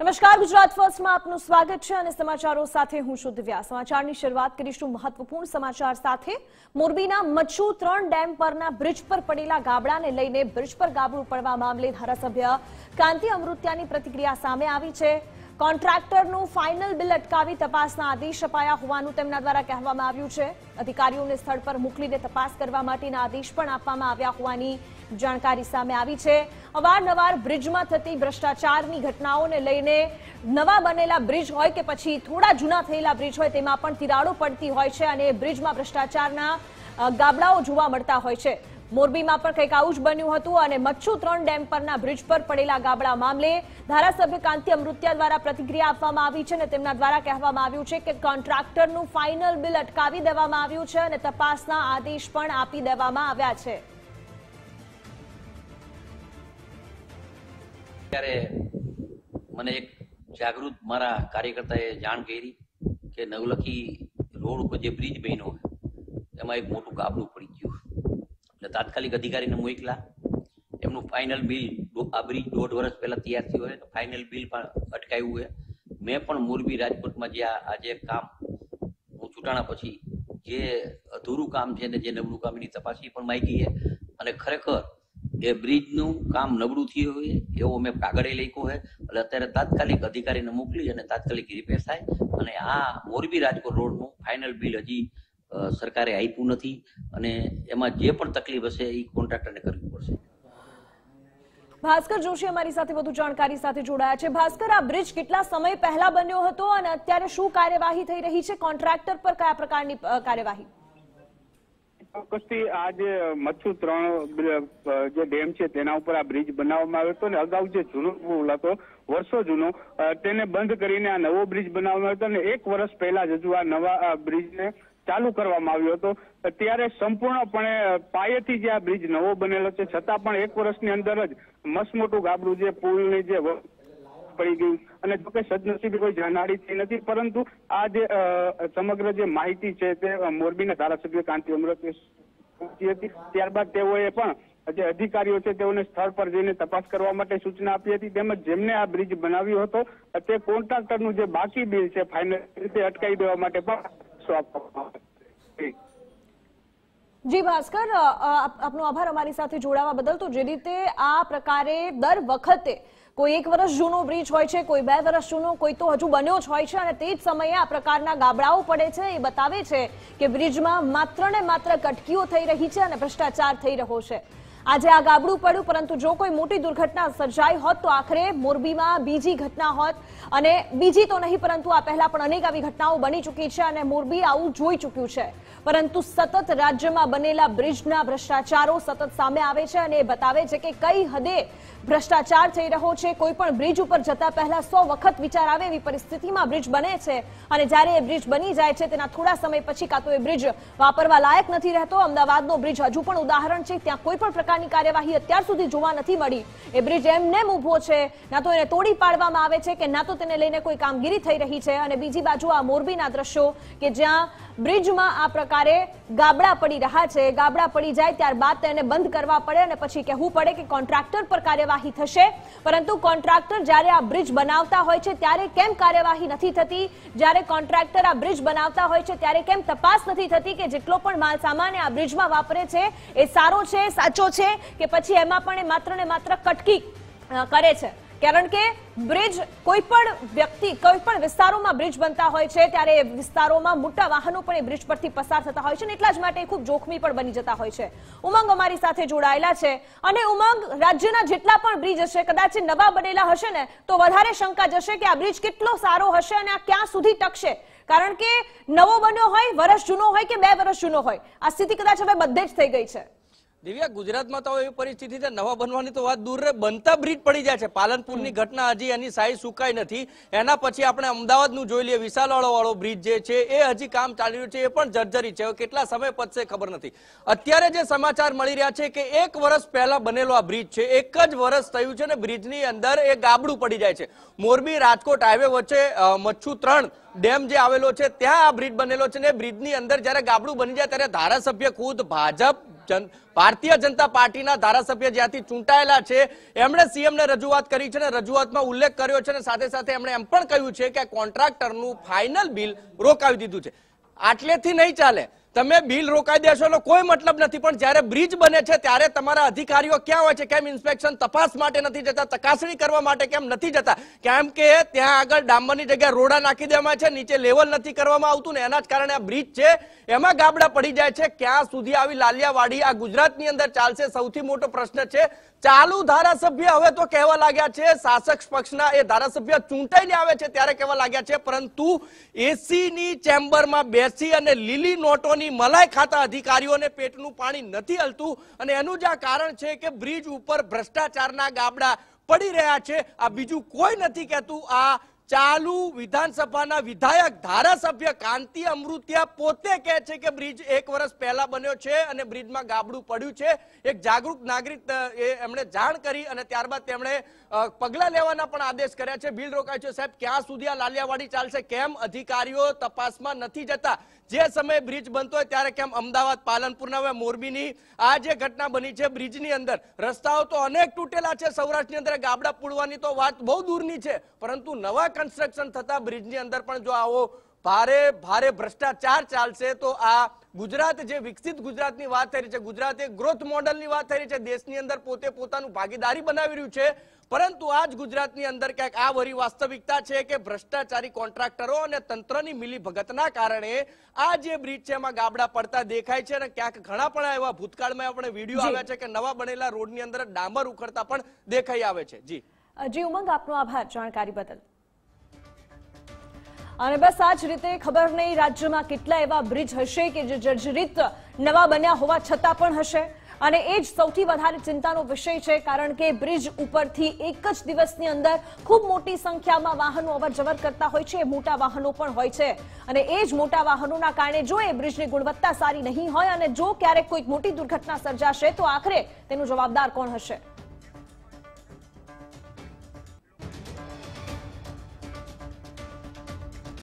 નમસ્કાર ગુજરાત ફર્સ્ટમાં આપનું સ્વાગત છે અને સમાચારો સાથે હું છું દિવ્યા સમાચારની શરૂઆત કરીશું મહત્વપૂર્ણ સમાચાર સાથે મોરબીના મચ્છુ ત્રણ ડેમ પરના બ્રિજ પર પડેલા ગાબડાને લઈને બ્રિજ પર ગાબડું પડવા મામલે ધારાસભ્ય કાંતિ અમૃત્યાની પ્રતિક્રિયા સામે આવી છે કોન્ટ્રાક્ટરનું ફાઇનલ બિલ અટકાવી તપાસના આદેશ અપાયા હોવાનું તેમના દ્વારા કહેવામાં આવ્યું છે અધિકારીઓને સ્થળ પર મોકલીને તપાસ કરવા માટેના આદેશ પણ આપવામાં આવ્યા હોવાની જાણકારી સામે આવી છે અવારનવાર બ્રિજમાં થતી ભ્રષ્ટાચારની ઘટનાઓને લઈને નવા બનેલા બ્રિજ હોય કે પછી થોડા જૂના થયેલા બ્રિજ હોય તેમાં પણ તિરાડો પડતી હોય છે અને બ્રિજમાં ભ્રષ્ટાચારના ગાબડાઓ જોવા મળતા હોય છે મોરબીમાં પણ કંઈક આવું જ બન્યું હતું અને મચ્છુ ત્રણ ડેમ પરના બ્રિજ પર પડેલા ગાબડા મામલે ધારાસભ્ય કાંતિ અમૃત્યા દ્વારા પ્રતિક્રિયા આપવામાં આવી છે અને તેમના દ્વારા કહેવામાં આવ્યું છે કે કોન્ટ્રાક્ટરનું ફાઇનલ બિલ અટકાવી દેવામાં આવ્યું છે અને તપાસના આદેશ પણ આપી દેવામાં આવ્યા છે ત્યારે મને એક જાગૃત મારા કાર્યકર્તાએ જાણ કરી કે નવલખી રોડ ઉપર જે બ્રિજ બન્યો એમાં એક મોટું ગાબડું તાત્કાલિક અધિકારીને મોકલા એમનું ફાઇનલ બિલ આબરી દોઢ વર્ષ પહેલાં તૈયાર થયું હોય તો ફાઇનલ બિલ પણ અટકાયું હોય મેં પણ મોરબી રાજકોટમાં જે આ જે કામ હું ચૂંટાણા પછી જે અધૂરું કામ છે ને જે નબળું કામ એની તપાસી પણ માગી છે અને ખરેખર એ બ્રિજનું કામ નબળું થયું હોય એવો મેં કાગળે લખ્યો હોય એટલે અત્યારે તાત્કાલિક અધિકારીને મોકલી અને તાત્કાલિક રિપેર થાય અને આ મોરબી રાજકોટ રોડનું ફાઇનલ બિલ હજી સરકારે આપ્યું નથી અને એમાં જે પણ તકલીફ હશે એ કોન્ટ્રાક્ટરને કરવી પડશે ભાસ્કર જોશી અમારી સાથે વધુ જાણકારી સાથે જોડાયા છે ભાસ્કર આ બ્રિજ કેટલા સમય પહેલા બન્યો હતો અને અત્યારે શું કાર્યવાહી થઈ રહી છે કોન્ટ્રાક્ટર પર કયા પ્રકારની કાર્યવાહી ચોક્કસથી આ જે મચ્છુ ત્રણ જે ડેમ છે તેના ઉપર આ બ્રિજ બનાવવામાં આવ્યો હતો અને અગાઉ જે જૂનો પુલ હતો વર્ષો જૂનો તેને બંધ કરીને આ નવો બ્રિજ બનાવવામાં આવ્યો હતો અને એક વર્ષ પહેલા જ હજુ આ નવા બ્રિજને ચાલુ કરવામાં આવ્યો તો અત્યારે સંપૂર્ણપણે પાઈએથી જે આ બ્રિજ નવો બનેલો છે છતાં પણ 1 વર્ષની અંદર જ મસમોટું ગાબડું જે પુલની જે પડી ગઈ અને જો કે સદનસીબી કોઈ જાણાડી હતી નથી પરંતુ આ જે સમગ્ર જે માહિતી છે તે મોરબીના ધારાસભ્ય કાંતિ અમરતેશ હતી ત્યારબાદ તેઓએ પણ જે અધિકારીઓ છે તેઓને સ્થળ પર જઈને તપાસ કરવા માટે સૂચના આપી હતી તેમજ જેમને આ બ્રિજ બનાવ્યો હતો એટલે કોન્ટ્રાક્ટરનો જે બાકી બિલ છે ફાઈનલ રીતે અટકાવી દેવા માટે પણ માણસો આપવામાં જી ભાસ્કર આપનો આભાર અમારી સાથે જોડાવા બદલ તો જે રીતે આ પ્રકારે દર વખતે કોઈ એક વર્ષ જૂનો બ્રિજ હોય છે કોઈ બે વર્ષ જૂનો કોઈ તો હજુ બન્યો જ હોય છે અને તે જ સમયે આ પ્રકારના ગાબડાઓ પડે છે એ બતાવે છે કે બ્રિજમાં માત્ર ને માત્ર કટકીઓ થઈ રહી છે અને ભ્રષ્ટાચાર થઈ રહ્યો છે આજે આ ગાબડું પડ્યું પરંતુ જો કોઈ મોટી દુર્ઘટના સર્જાઈ હોત તો આખરે મોરબીમાં બીજી ઘટના હોત અને બીજી તો નહીં પરંતુ આ પહેલા પણ અનેક આવી ઘટનાઓ બની ચૂકી છે અને મોરબી આવું જોઈ ચૂક્યું છે પરંતુ સતત રાજ્યમાં બનેલા બ્રિજના ભ્રષ્ટાચારો સતત સામે આવે છે અને એ બતાવે છે કે કઈ હદે ભ્રષ્ટાચાર થઈ રહ્યો છે કોઈ પણ બ્રિજ ઉપર જતા પહેલા સો વખત વિચાર આવે એવી પરિસ્થિતિમાં બ્રિજ બને છે અને જ્યારે એ બ્રિજ બની જાય છે તેના થોડા સમય પછી કાં તો એ બ્રિજ વાપરવા લાયક નથી રહેતો અમદાવાદનો બ્રિજ હજુ પણ ઉદાહરણ છે ત્યાં કોઈ પણ પ્રકાર પ્રકારની કાર્યવાહી અત્યાર સુધી જોવા નથી મળી એ બ્રિજ એમને ઊભો છે ના તો એને તોડી પાડવામાં આવે છે કે ના તો તેને લઈને કોઈ કામગીરી થઈ રહી છે અને બીજી બાજુ આ મોરબીના દ્રશ્યો કે જ્યાં બ્રિજમાં આ પ્રકારે ગાબડા પડી રહ્યા છે ગાબડા પડી જાય ત્યારબાદ તેને બંધ કરવા પડે અને પછી કહેવું પડે કે કોન્ટ્રાક્ટર પર કાર્યવાહી થશે પરંતુ કોન્ટ્રાક્ટર જ્યારે આ બ્રિજ બનાવતા હોય છે ત્યારે કેમ કાર્યવાહી નથી થતી જ્યારે કોન્ટ્રાક્ટર આ બ્રિજ બનાવતા હોય છે ત્યારે કેમ તપાસ નથી થતી કે જેટલો પણ માલ સામાન આ બ્રિજમાં વાપરે છે એ સારો છે સાચો છે છે કે પછી એમાં પણ એ માત્ર ને માત્ર કટકી કરે છે કારણ કે બ્રિજ કોઈ પણ વ્યક્તિ કોઈ પણ વિસ્તારોમાં બ્રિજ બનતા હોય છે ત્યારે વિસ્તારોમાં મોટા વાહનો પણ એ બ્રિજ પરથી પસાર થતા હોય છે અને એટલા જ માટે ખૂબ જોખમી પણ બની જતા હોય છે ઉમંગ અમારી સાથે જોડાયેલા છે અને ઉમંગ રાજ્યના જેટલા પણ બ્રિજ હશે કદાચ નવા બનેલા હશે ને તો વધારે શંકા જશે કે આ બ્રિજ કેટલો સારો હશે અને આ ક્યાં સુધી ટકશે કારણ કે નવો બન્યો હોય વર્ષ જૂનો હોય કે બે વર્ષ જૂનો હોય આ સ્થિતિ કદાચ હવે બધે જ થઈ ગઈ છે દિવ્યા ગુજરાતમાં તો એવી પરિસ્થિતિ છે નવા બનવાની તો વાત દૂર રહે બનતા બ્રિજ પડી જાય છે પાલનપુરની ઘટના હજી એની સાઈ સુકાઈ નથી એના પછી આપણે અમદાવાદનું જોઈ લઈએ વિશાલવાળો વાળો બ્રિજ જે છે એ હજી કામ ચાલી રહ્યું છે એ પણ જર્જરી છે કેટલા સમય પતશે ખબર નથી અત્યારે જે સમાચાર મળી રહ્યા છે કે એક વર્ષ પહેલા બનેલો આ બ્રિજ છે એક જ વર્ષ થયું છે ને બ્રિજની અંદર એ ગાબડું પડી જાય છે મોરબી રાજકોટ હાઈવે વચ્ચે મચ્છુ ત્રણ ડેમ જે આવેલો છે ત્યાં આ બ્રિજ બનેલો છે ને બ્રિજની અંદર જ્યારે ગાબડું બની જાય ત્યારે ધારાસભ્ય ખુદ ભાજપ ભારતીય જનતા પાર્ટીના ધારાસભ્ય જ્યાંથી ચૂંટાયેલા છે એમણે સીએમને રજૂઆત કરી છે અને રજૂઆતમાં ઉલ્લેખ કર્યો છે અને સાથે સાથે એમણે એમ પણ કહ્યું છે કે કોન્ટ્રાક્ટરનું ફાઇનલ બિલ રોકાવી દીધું છે આટલેથી નહીં ચાલે તમે બિલ રોકાઈ દેશો એનો કોઈ મતલબ નથી પણ જ્યારે બ્રિજ બને છે ત્યારે તમારા અધિકારીઓ ક્યાં હોય છે કેમ ઇન્સ્પેક્શન તપાસ માટે નથી જતા ચકાસણી કરવા માટે કેમ નથી જતા કેમ કે ત્યાં આગળ ડામરની જગ્યાએ રોડા નાખી દેવામાં છે નીચે લેવલ નથી કરવામાં આવતું ને એના જ કારણે આ બ્રિજ છે એમાં ગાબડા પડી જાય છે ક્યાં સુધી આવી લાલિયાવાડી આ ગુજરાતની અંદર ચાલશે સૌથી મોટો પ્રશ્ન છે ચાલુ ધારાસભ્ય હવે તો કહેવા લાગ્યા છે શાસક પક્ષના એ ધારાસભ્ય ચૂંટાઈને આવે છે ત્યારે કહેવા લાગ્યા છે પરંતુ એસીની ચેમ્બરમાં બેસી અને લીલી નોટોની ની મલાઈ ખાતા અધિકારીઓને પેટનું પાણી નથી હલતું અને એનું જ આ કારણ છે કે બ્રિજ ઉપર ભ્રષ્ટાચારના ગાબડા પડી રહ્યા છે આ બીજું કોઈ નથી કહેતું આ ચાલુ વિધાનસભાના વિધાયક ધારાસભ્ય કાંતિ અમૃત્યા પોતે કહે છે કે બ્રિજ એક વર્ષ પહેલા બન્યો છે અને બ્રિજમાં ગાબડું પડ્યું છે એક જાગૃત નાગરિક એમણે જાણ કરી અને ત્યારબાદ તેમણે પગલાં લેવાના પણ આદેશ કર્યા છે બિલ રોકાય છે સાહેબ ક્યાં સુધી આ લાલિયાવાડી ચાલશે કેમ અધિકારીઓ તપાસમાં નથી જતા જે સમયે બ્રિજ બનતો હોય ત્યારે કેમ અમદાવાદ પાલનપુરના હવે મોરબીની આ જે ઘટના બની છે બ્રિજની અંદર રસ્તાઓ તો અનેક તૂટેલા છે સૌરાષ્ટ્રની અંદર ગાબડા પૂડવાની તો વાત બહુ દૂરની છે પરંતુ નવા કન્સ્ટ્રક્શન થતા બ્રિજની અંદર પણ જો આવો ભારે ભારે ભ્રષ્ટાચાર ચાલશે તો આ ગુજરાત જે વિકસિત ગુજરાતની વાત થઈ રહી છે ગુજરાત ગ્રોથ મોડલની વાત થઈ રહી છે દેશની અંદર પોતે પોતાનું ભાગીદારી બનાવી રહ્યું છે પરંતુ આ જ ગુજરાતની અંદર ક્યાંક આ વરી વાસ્તવિકતા છે કે ભ્રષ્ટાચારી કોન્ટ્રાક્ટરો અને તંત્રની મિલીભગતના કારણે આ જે બ્રિજ છે એમાં ગાબડા પડતા દેખાય છે અને ક્યાંક ઘણા પણ એવા ભૂતકાળમાં આપણે વિડીયો આવ્યા છે કે નવા બનેલા રોડની અંદર ડામર ઉખડતા પણ દેખાઈ આવે છે જી જી ઉમંગ આપનો આભાર જાણકારી બદલ અને બસ આ જ રીતે ખબર નહીં રાજ્યમાં કેટલા એવા બ્રિજ હશે કે જે જર્જરિત નવા બન્યા હોવા છતાં પણ હશે અને એ જ સૌથી વધારે ચિંતાનો વિષય છે કારણ કે બ્રિજ ઉપરથી એક જ દિવસની અંદર ખૂબ મોટી સંખ્યામાં વાહનો અવર કરતા હોય છે મોટા વાહનો પણ હોય છે અને એ જ મોટા વાહનોના કારણે જો એ બ્રિજની ગુણવત્તા સારી નહીં હોય અને જો ક્યારેક કોઈક મોટી દુર્ઘટના સર્જાશે તો આખરે તેનું જવાબદાર કોણ હશે